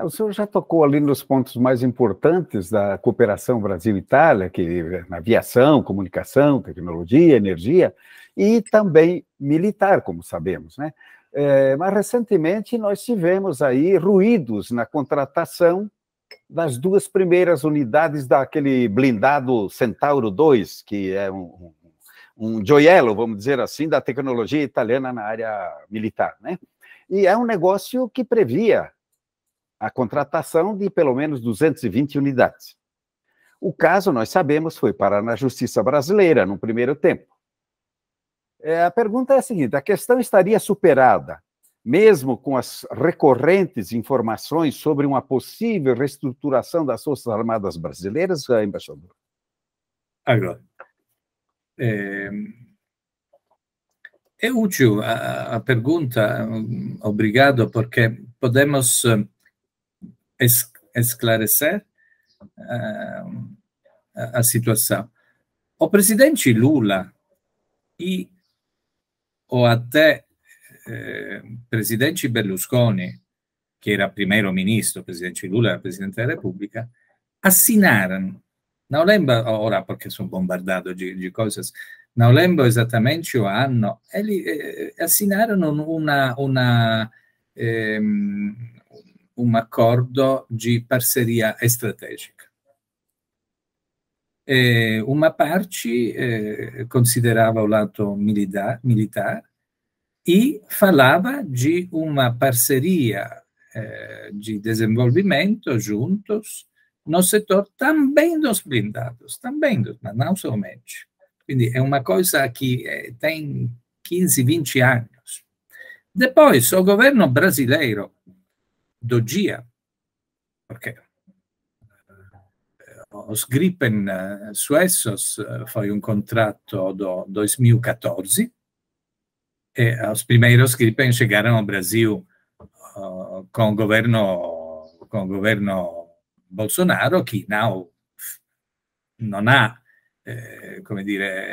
É, o senhor já tocou ali nos pontos mais importantes da cooperação Brasil-Itália, que é na aviação, comunicação, tecnologia, energia e também militar, como sabemos, né? É, mas recentemente nós tivemos aí ruídos na contratação das duas primeiras unidades daquele blindado Centauro 2, que é um, um, um joiello, vamos dizer assim, da tecnologia italiana na área militar, né? E é um negócio que previa a contratação de pelo menos 220 unidades. O caso, nós sabemos, foi parar na justiça brasileira, num primeiro tempo. É, a pergunta é a seguinte: a questão estaria superada, mesmo com as recorrentes informações sobre uma possível reestruturação das Forças Armadas Brasileiras, embaixador? Agora, é, é útil a, a pergunta, obrigado, porque podemos esclarecer uh, a situação. O presidente Lula e ou até eh, presidente Berlusconi, que era primeiro-ministro, presidente Lula era presidente da República, assinaram. Não lembro, ora, porque sou bombardado de, coisas, não lembro exatamente o ano, eles eh, assinaram uma, uma, eh, um acordo de parceria estratégica. E uma parte eh, considerava o lado militar, militar e falava de uma parceria eh, de desenvolvimento juntos no setor também dos blindados, também, dos, mas não somente. Quindi é uma coisa que eh, tem 15, 20 anos. Depois, o governo brasileiro, Dogia, perché eh, os gripen eh, suessos eh, foi un contratto do 2014 e os primeiros gripen chegaram ao Brasil uh, com o governo com o governo Bolsonaro que não não há eh, come dire